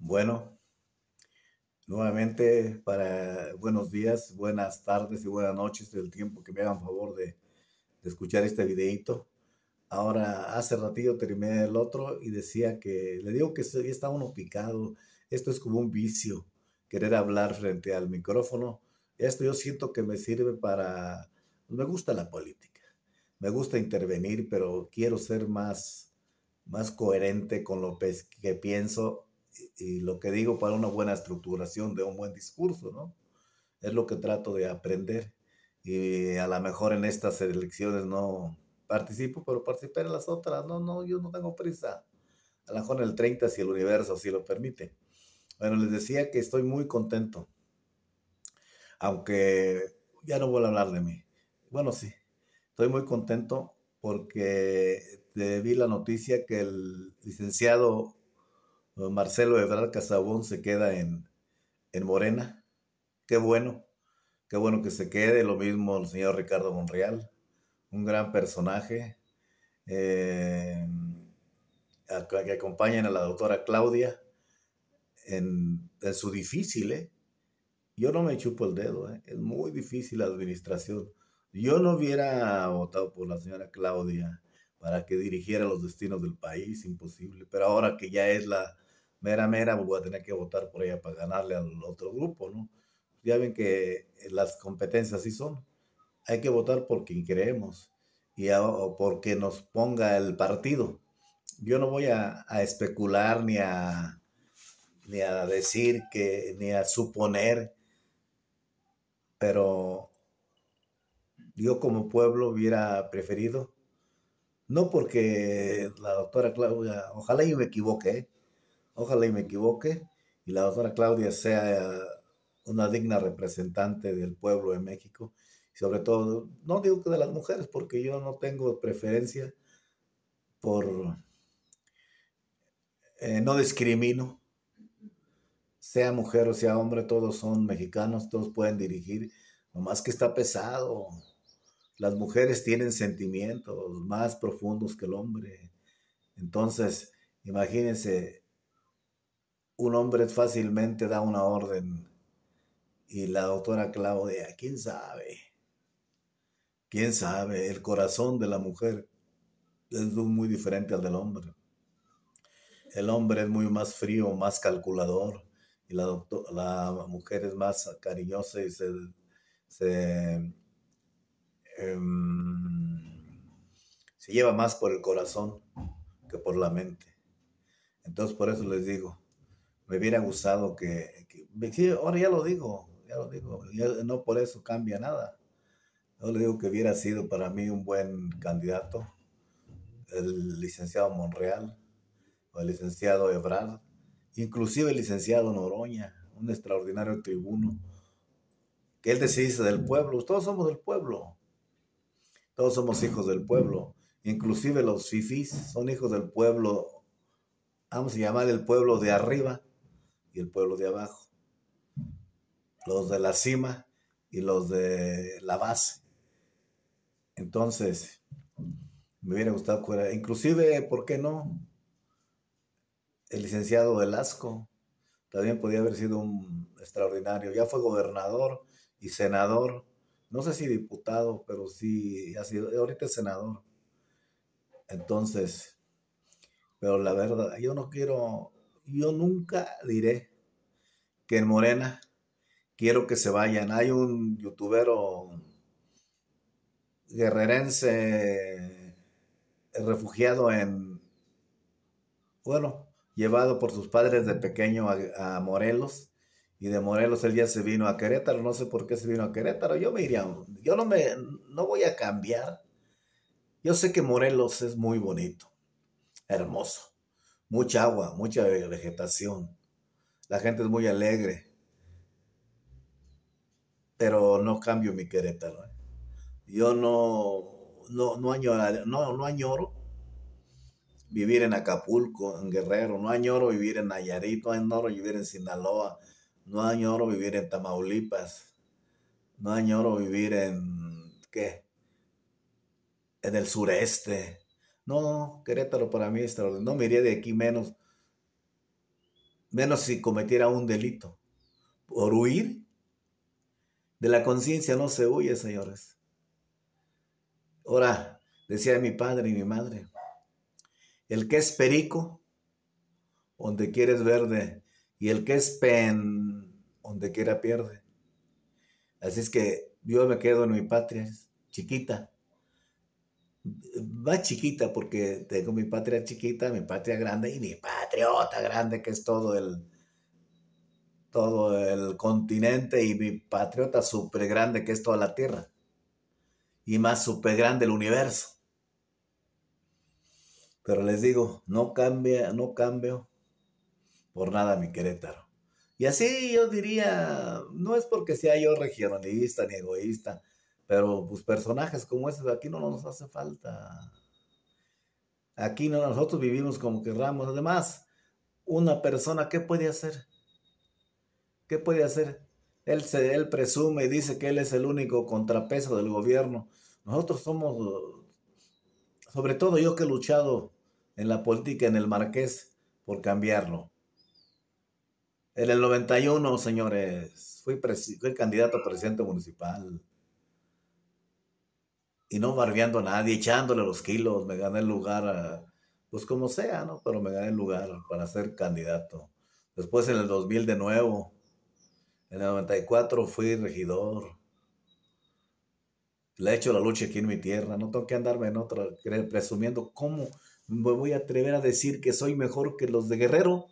Bueno, nuevamente para buenos días, buenas tardes y buenas noches del tiempo que me hagan favor de, escuchar este videito. Ahora, hace ratito terminé el otro y decía que, le digo que está uno picado, esto es como un vicio, querer hablar frente al micrófono. Esto yo siento que me sirve para, pues me gusta la política, me gusta intervenir, pero quiero ser más, más coherente con lo que pienso y lo que digo para una buena estructuración de un buen discurso, ¿no? Es lo que trato de aprender. Y a lo mejor en estas elecciones no participo, pero participé en las otras. No, no, yo no tengo prisa. A lo mejor en el 30 si el universo así lo permite. Bueno, les decía que estoy muy contento. Aunque ya no vuelvo a hablar de mí. Bueno, sí. Estoy muy contento porque te vi la noticia que el licenciado Marcelo Ebrard Casabón se queda en, Morena. Qué bueno, qué bueno que se quede. Lo mismo el señor Ricardo Monreal, un gran personaje. Eh, que acompañen a la doctora Claudia en, su difícil, ¿eh? Yo no me chupo el dedo, ¿eh? es muy difícil la administración. Yo no hubiera votado por la señora Claudia para que dirigiera los destinos del país, imposible. Pero ahora que ya es la mera mera, pues, voy a tener que votar por ella para ganarle al otro grupo, ¿no? Ya ven que las competencias sí son. Hay que votar por quien creemos y porque nos ponga el partido. Yo no voy a, especular ni a, ni a decir que, ni a suponer, pero yo como pueblo hubiera preferido, no porque la doctora Claudia, ojalá yo me equivoque, ¿eh? Ojalá y me equivoque y la doctora Claudia sea eh, una digna representante del pueblo de México. sobre todo, no digo que de las mujeres, porque yo no tengo preferencia por... Eh, no discrimino, sea mujer o sea hombre, todos son mexicanos, todos pueden dirigir, nomás que está pesado. Las mujeres tienen sentimientos más profundos que el hombre. Entonces, imagínense, un hombre fácilmente da una orden y la doctora Claudia, ¿quién sabe? ¿Quién sabe? El corazón de la mujer es muy diferente al del hombre. El hombre es muy más frío, más calculador y la, la mujer es más cariñosa y se, em, se lleva más por el corazón que por la mente. Entonces por eso les digo, me hubiera gustado que, ahora ya lo digo, ya lo digo, no por eso cambia nada. Yo le digo que hubiera sido para mí un buen candidato, el licenciado Monreal, o el licenciado Ebrard, inclusive el licenciado Noroña, un extraordinario tribuno, que él decidiese del pueblo, todos somos del pueblo, todos somos hijos del pueblo, inclusive los fifís son hijos del pueblo, vamos a llamar el pueblo de arriba, el pueblo de abajo, los de la cima y los de la base. Entonces, me hubiera gustado inclusive, ¿por qué no? El licenciado Velasco también podía haber sido un extraordinario. Ya fue gobernador y senador, no sé si diputado, pero sí, ha sido, ahorita es senador. Entonces, pero la verdad, yo no quiero, yo nunca diré que en Morena quiero que se vayan. Hay un youtubero guerrerense eh, refugiado en, bueno, llevado por sus padres de pequeño a, Morelos. Y de Morelos el día se vino a Querétaro, no sé por qué se vino a Querétaro. Yo me iría, yo no me, no voy a cambiar. Yo sé que Morelos es muy bonito, hermoso, mucha agua, mucha vegetación, la gente es muy alegre. Pero no cambio mi Querétaro. ¿eh? Yo no, no, no, añoro, no, no añoro vivir en Acapulco, en Guerrero. No añoro vivir en Nayarit. No añoro vivir en Sinaloa. No añoro vivir en Tamaulipas. No añoro vivir en. ¿Qué? En el sureste. No, Querétaro para mí es extraordinario. No me iría de aquí menos menos si cometiera un delito. ¿Por huir? De la conciencia no se huye, señores. Ahora, decía mi padre y mi madre, el que es perico, donde quiere es verde, y el que es pen, donde quiera pierde. Así es que yo me quedo en mi patria chiquita, más chiquita, porque tengo mi patria chiquita, mi patria grande y mi patriota grande, que es todo el, todo el continente, y mi patriota super grande, que es toda la tierra, y más super grande el universo. Pero les digo, no cambia, no cambio por nada mi Querétaro. Y así yo diría, no es porque sea yo regionalista ni egoísta, pero pues, personajes como esos aquí no nos hace falta. Aquí no, nosotros vivimos como querramos. Además, una persona, ¿qué puede hacer? ¿Qué puede hacer? Él, se, él presume y dice que él es el único contrapeso del gobierno. Nosotros somos, uh, sobre todo yo que he luchado en la política, en el Marqués, por cambiarlo. En el 91, señores, fui, fui candidato a presidente municipal y no barbeando a nadie, echándole los kilos, me gané el lugar, pues como sea, ¿no? Pero me gané el lugar para ser candidato. Después en el 2000 de nuevo, en el 94 fui regidor. Le he hecho la lucha aquí en mi tierra, no tengo que andarme en otra, presumiendo cómo me voy a atrever a decir que soy mejor que los de Guerrero.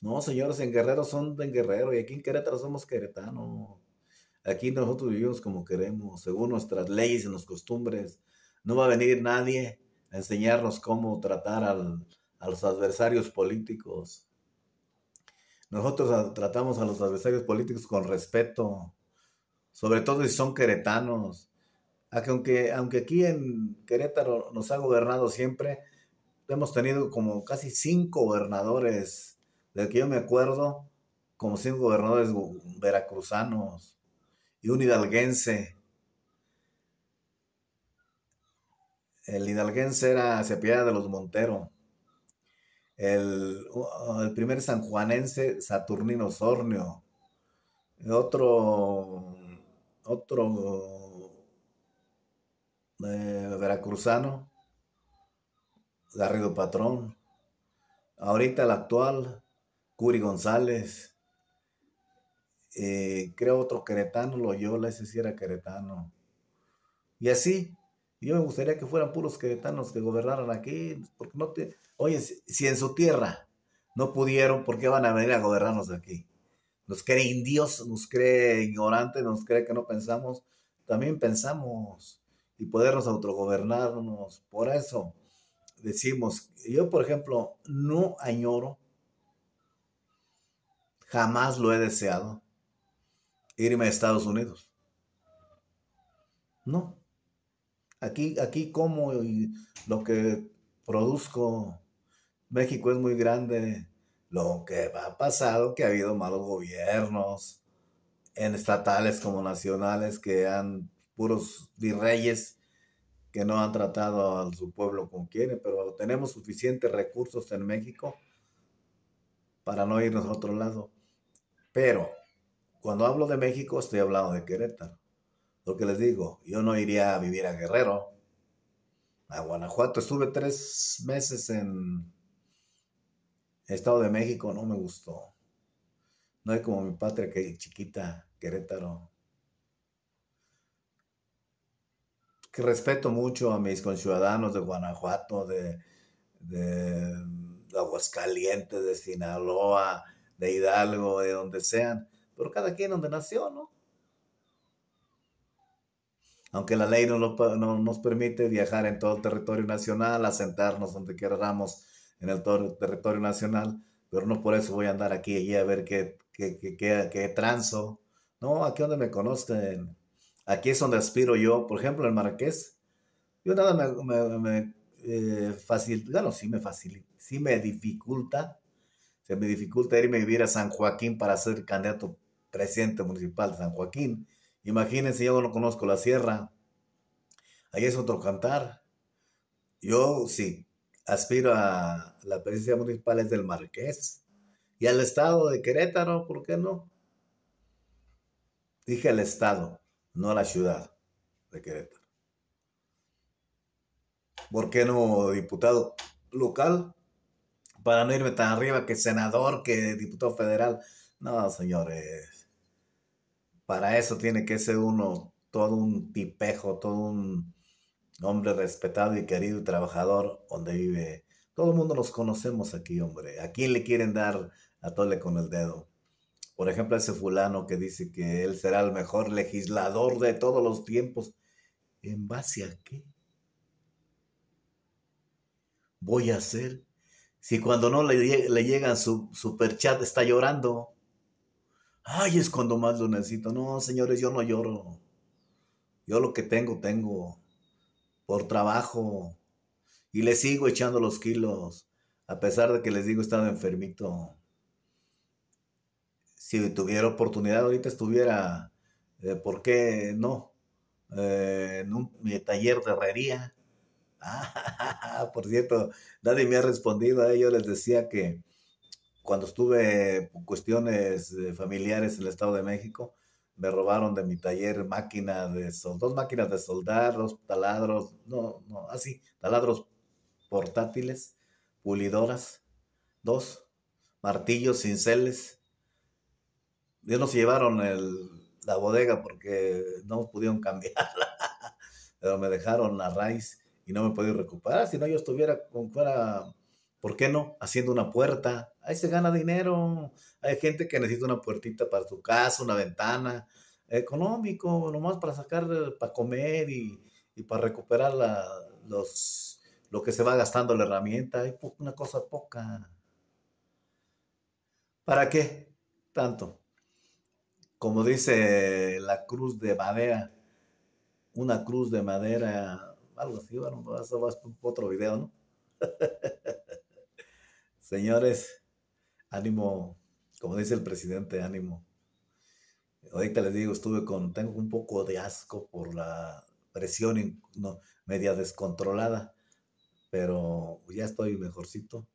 No, señores, en Guerrero son de Guerrero y aquí en Querétaro somos queretanos. Aquí nosotros vivimos como queremos, según nuestras leyes y nuestras costumbres. No va a venir nadie a enseñarnos cómo tratar a los adversarios políticos. Nosotros tratamos a los adversarios políticos con respeto, sobre todo si son queretanos. Aunque, aunque aquí en Querétaro nos ha gobernado siempre, hemos tenido como casi cinco gobernadores, de que yo me acuerdo, como cinco gobernadores veracruzanos y un hidalguense. El hidalguense era Cepillada de los Montero. Uh, el, primer sanjuanense, Saturnino Sornio. Otro, otro eh, veracruzano, Garrido Patrón. Ahorita el actual, Curi González eh, creo otro queretano, Loyola, ese sí era queretano. Y así, yo me gustaría que fueran puros queretanos que gobernaran aquí, porque no te... Oye, si en su tierra no pudieron, ¿por qué van a venir a gobernarnos de aquí? Nos cree indios, nos cree ignorante nos cree que no pensamos, también pensamos y podernos autogobernarnos. Por eso decimos, yo por ejemplo, no añoro, jamás lo he deseado, irme a Estados Unidos. No. Aquí, aquí como lo que produzco, México es muy grande. Lo que ha pasado, que ha habido malos gobiernos, en estatales como nacionales, que han puros virreyes que no han tratado a su pueblo con quienes, pero tenemos suficientes recursos en México para no irnos a otro lado. Pero cuando hablo de México, estoy hablando de Querétaro. que les digo, yo no iría a vivir a Guerrero, a Guanajuato. Estuve tres meses en Estado de México, no me gustó. No es como mi patria que chiquita, Querétaro. Que respeto mucho a mis conciudadanos de Guanajuato, de, de Aguascalientes, de Sinaloa, de Hidalgo, de donde sean. Pero cada quien donde nació, ¿no? Aunque la ley no, nos permite viajar en todo el territorio nacional, asentarnos donde queramos en el territorio nacional, pero no por eso voy a andar aquí y allí a ver qué, qué, qué, qué, transo. No, aquí donde me conocen. aquí es donde aspiro yo. Por ejemplo, el Marqués, yo nada me, me, me eh, bueno, sí me facilita, sí me dificulta, se me dificulta irme a vivir a San Joaquín para ser candidato presidente municipal de San Joaquín. Imagínense, yo no conozco la sierra. Ahí es otro cantar. Yo sí aspiro a la presidencia municipal es del Marqués y al estado de Querétaro, ¿por qué no? Dije al estado, no a la ciudad de Querétaro. ¿Por qué no diputado local? Para no irme tan arriba que senador, que diputado federal. No, señores para eso tiene que ser uno todo un tipejo, todo un hombre respetado y querido y trabajador donde vive. Todo el mundo nos conocemos aquí, hombre. ¿A quién le quieren dar a tole con el dedo? Por ejemplo, ese fulano que dice que él será el mejor legislador de todos los tiempos. ¿En base a qué? Voy a hacer. Si cuando no le, le llegan su superchat está llorando. Ay, es cuando más lo necesito. No, señores, yo no lloro. Yo lo que tengo, tengo. Por trabajo. Y le sigo echando los kilos. A pesar de que les digo, he estado enfermito. Si tuviera oportunidad, ahorita estuviera. Eh, ¿Por qué no? Eh, en un taller de herrería. Ah, por cierto, nadie me ha respondido. a ¿eh? Yo les decía que cuando estuve cuestiones eh, familiares en el Estado de México, me robaron de mi taller máquina de dos máquinas de soldar, dos taladros, no, no, así, taladros portátiles, pulidoras, dos, martillos, cinceles. dios nos llevaron la bodega porque no pudieron cambiarla, pero me dejaron la raíz y no me podía recuperar. Si no, yo estuviera con fuera, ¿por qué no? Haciendo una puerta, ahí se gana dinero. Hay gente que necesita una puertita para su casa, una ventana, económico, nomás para sacar, para comer y, para recuperar los, lo que se va gastando la herramienta. Hay una cosa poca. ¿Para qué tanto? Como dice la cruz de madera, una cruz de madera, algo así, bueno, eso va a otro video, ¿no? Señores, ánimo, como dice el presidente, ánimo. Ahorita les digo, estuve con, tengo un poco de asco por la presión media descontrolada, pero ya estoy mejorcito,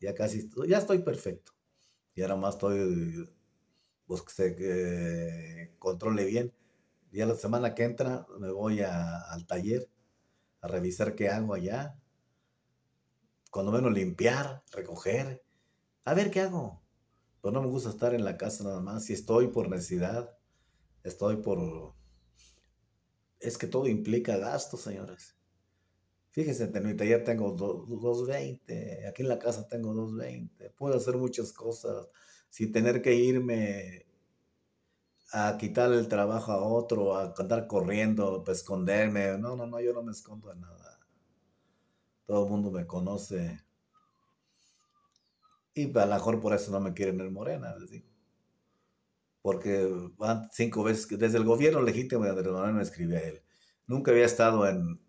ya casi, ya estoy perfecto. Y ahora más estoy, pues que se controle bien. Ya la semana que entra me voy al taller a revisar qué hago allá, cuando menos limpiar, recoger, a ver qué hago. Pues no me gusta estar en la casa nada más. Si estoy por necesidad, estoy por... Es que todo implica gastos, señores. Fíjense, en mi taller tengo 220, aquí en la casa tengo 220, puedo hacer muchas cosas sin tener que irme a quitar el trabajo a otro, a andar corriendo, a esconderme. No, no, no, yo no me escondo de nada. Todo el mundo me conoce. Y a lo mejor por eso no me quieren en Morena, les digo. Porque van cinco veces, desde el gobierno legítimo de Andrés Manuel me escribí a él. Nunca había estado en,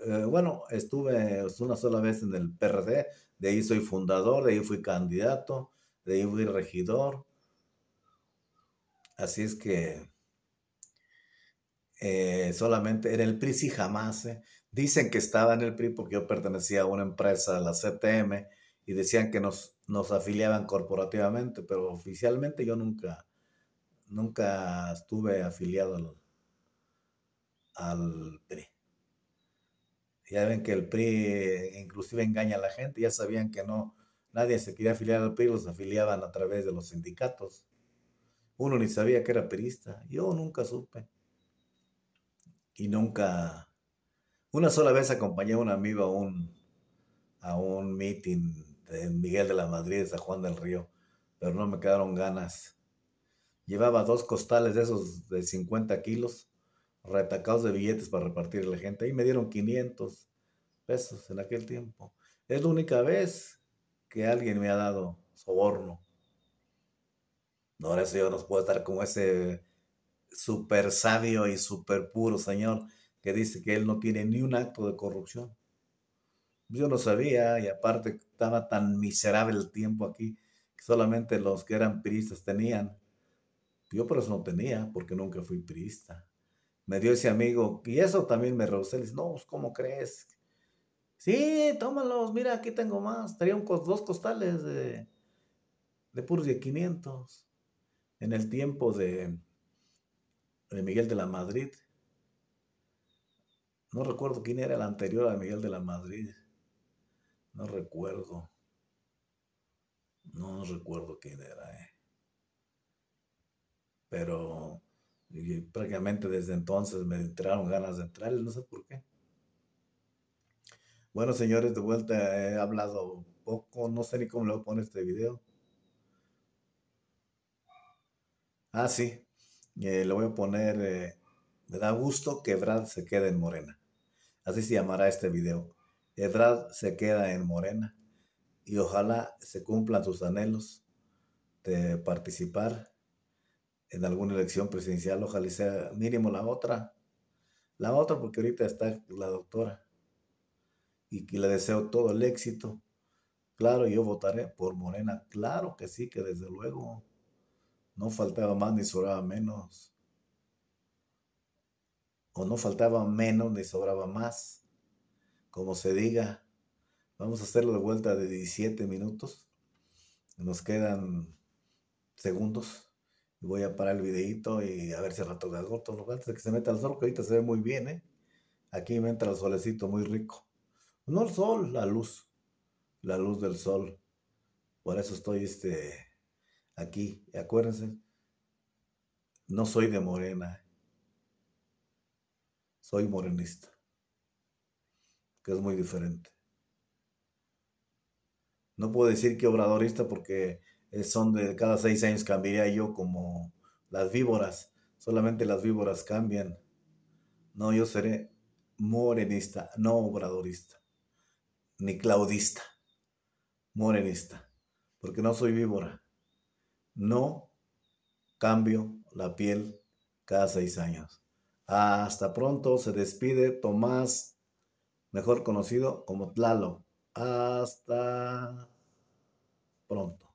eh, bueno, estuve una sola vez en el PRD, de ahí soy fundador, de ahí fui candidato, de ahí fui regidor. Así es que eh, solamente en el PRI sí jamás. Eh. Dicen que estaba en el PRI porque yo pertenecía a una empresa, la CTM, y decían que nos, nos afiliaban corporativamente, pero oficialmente yo nunca, nunca estuve afiliado al, PRI. Ya ven que el PRI inclusive engaña a la gente, ya sabían que no, nadie se quería afiliar al PRI, los afiliaban a través de los sindicatos. Uno ni sabía que era perista, yo nunca supe. Y nunca, una sola vez acompañé a un amigo a un, a un meeting Miguel de la Madrid, San Juan del Río, pero no me quedaron ganas. Llevaba dos costales de esos de 50 kilos, retacados de billetes para repartirle a la gente, y me dieron 500 pesos en aquel tiempo. Es la única vez que alguien me ha dado soborno. No, eso yo no puedo estar como ese super sabio y super puro señor que dice que él no tiene ni un acto de corrupción. Pues, yo no sabía y aparte estaba tan miserable el tiempo aquí que solamente los que eran priistas tenían. Yo por eso no tenía, porque nunca fui priista. Me dio ese amigo y eso también me rehusé. Le dije, no, pues, ¿cómo crees? Sí, tómalos, mira, aquí tengo más. Tenía dos costales de, de puros de 500 en el tiempo de, de Miguel de la Madrid. No recuerdo quién era el anterior a Miguel de la Madrid. No recuerdo. No recuerdo quién era. Eh. Pero prácticamente desde entonces me entraron ganas de entrar, no sé por qué. Bueno, señores, de vuelta eh, he hablado poco, no sé ni cómo le voy a poner este video. Ah, sí, eh, le voy a poner, me da gusto que Brad se quede en Morena. Así se llamará este video. Edrad se queda en Morena y ojalá se cumplan sus anhelos de participar en alguna elección presidencial, ojalá sea mínimo la otra, la otra porque ahorita está la doctora y que le deseo todo el éxito. Claro, yo votaré por Morena, claro que sí, que desde luego no faltaba más ni sobraba menos. O no faltaba menos ni sobraba más como se diga. Vamos a hacerlo de vuelta de 17 minutos. Nos quedan segundos. voy a parar el videito y a ver si el rato corto no falta que se meta el sol, que ahorita se ve muy bien, ¿eh? Aquí me entra el solecito muy rico. No el sol, la luz. La luz del sol. Por eso estoy este, aquí. Y acuérdense, no soy de morena. Soy morenista que es muy diferente. No puedo decir que obradorista porque son de cada seis años cambiaría yo como las víboras. Solamente las víboras cambian. No, yo seré morenista, no obradorista, ni claudista, morenista, porque no soy víbora. No cambio la piel cada seis años. Hasta pronto, se despide Tomás mejor conocido como Tlalo. Hasta pronto.